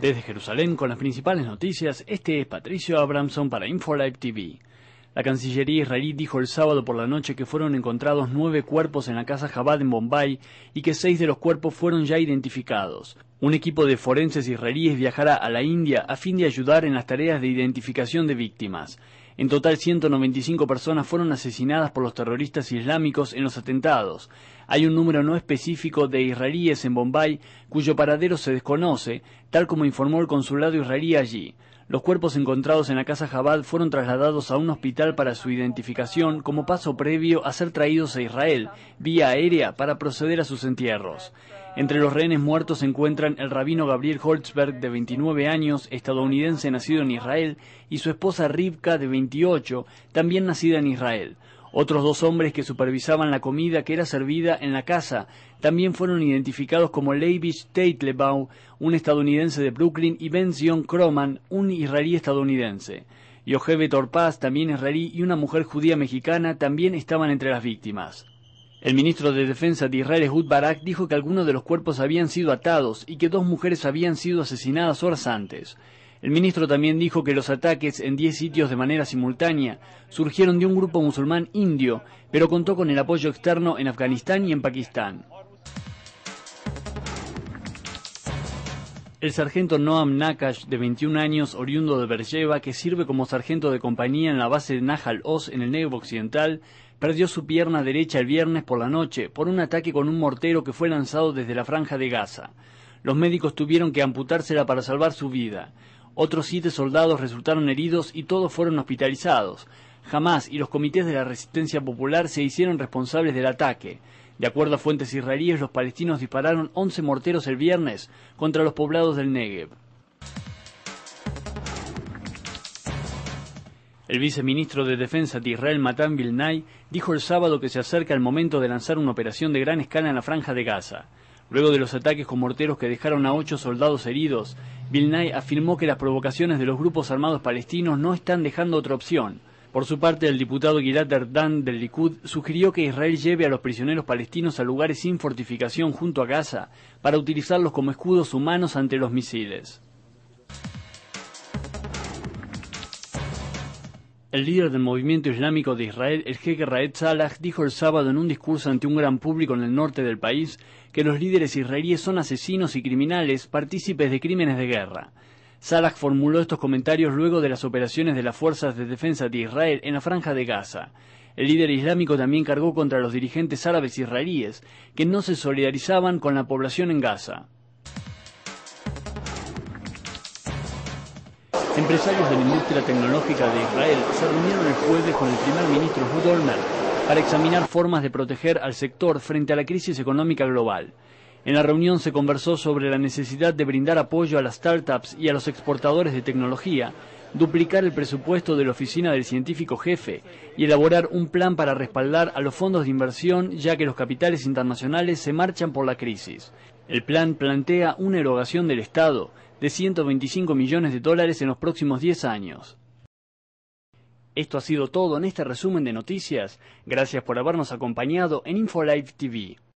Desde Jerusalén, con las principales noticias, este es Patricio Abramson para Infolive TV. La Cancillería israelí dijo el sábado por la noche que fueron encontrados nueve cuerpos en la casa Jabad en Bombay y que seis de los cuerpos fueron ya identificados. Un equipo de forenses israelíes viajará a la India a fin de ayudar en las tareas de identificación de víctimas. En total, 195 personas fueron asesinadas por los terroristas islámicos en los atentados. Hay un número no específico de israelíes en Bombay cuyo paradero se desconoce, tal como informó el consulado israelí allí. Los cuerpos encontrados en la casa Jabal fueron trasladados a un hospital para su identificación como paso previo a ser traídos a Israel vía aérea para proceder a sus entierros. Entre los rehenes muertos se encuentran el rabino Gabriel Holzberg, de 29 años, estadounidense nacido en Israel, y su esposa Rivka, de 28, también nacida en Israel. Otros dos hombres que supervisaban la comida que era servida en la casa también fueron identificados como Leibich Teitlebaum, un estadounidense de Brooklyn, y Zion Croman, un israelí estadounidense. Yojeve Torpaz, también israelí, y una mujer judía mexicana también estaban entre las víctimas. El ministro de Defensa de Israel, Ehud Barak, dijo que algunos de los cuerpos habían sido atados y que dos mujeres habían sido asesinadas horas antes. El ministro también dijo que los ataques en 10 sitios de manera simultánea surgieron de un grupo musulmán indio, pero contó con el apoyo externo en Afganistán y en Pakistán. El sargento Noam Nakash, de 21 años, oriundo de Berjeva, que sirve como sargento de compañía en la base de Nahal Oz en el Negro Occidental, perdió su pierna derecha el viernes por la noche por un ataque con un mortero que fue lanzado desde la franja de Gaza. Los médicos tuvieron que amputársela para salvar su vida. Otros siete soldados resultaron heridos y todos fueron hospitalizados. Jamás y los comités de la resistencia popular se hicieron responsables del ataque. De acuerdo a fuentes israelíes, los palestinos dispararon 11 morteros el viernes contra los poblados del Negev. El viceministro de Defensa de Israel, Matan Vilnai, dijo el sábado que se acerca el momento de lanzar una operación de gran escala en la franja de Gaza. Luego de los ataques con morteros que dejaron a ocho soldados heridos, Vilnay afirmó que las provocaciones de los grupos armados palestinos no están dejando otra opción. Por su parte, el diputado Gilad Erdan del Likud sugirió que Israel lleve a los prisioneros palestinos a lugares sin fortificación junto a Gaza para utilizarlos como escudos humanos ante los misiles. El líder del movimiento islámico de Israel, el jeque Raed Salah, dijo el sábado en un discurso ante un gran público en el norte del país que los líderes israelíes son asesinos y criminales, partícipes de crímenes de guerra. Salah formuló estos comentarios luego de las operaciones de las Fuerzas de Defensa de Israel en la Franja de Gaza. El líder islámico también cargó contra los dirigentes árabes israelíes, que no se solidarizaban con la población en Gaza. Empresarios de la industria tecnológica de Israel se reunieron el jueves con el primer ministro Ehud para examinar formas de proteger al sector frente a la crisis económica global. En la reunión se conversó sobre la necesidad de brindar apoyo a las startups y a los exportadores de tecnología, duplicar el presupuesto de la oficina del científico jefe y elaborar un plan para respaldar a los fondos de inversión ya que los capitales internacionales se marchan por la crisis. El plan plantea una erogación del Estado de 125 millones de dólares en los próximos 10 años. Esto ha sido todo en este resumen de noticias. Gracias por habernos acompañado en InfoLife TV.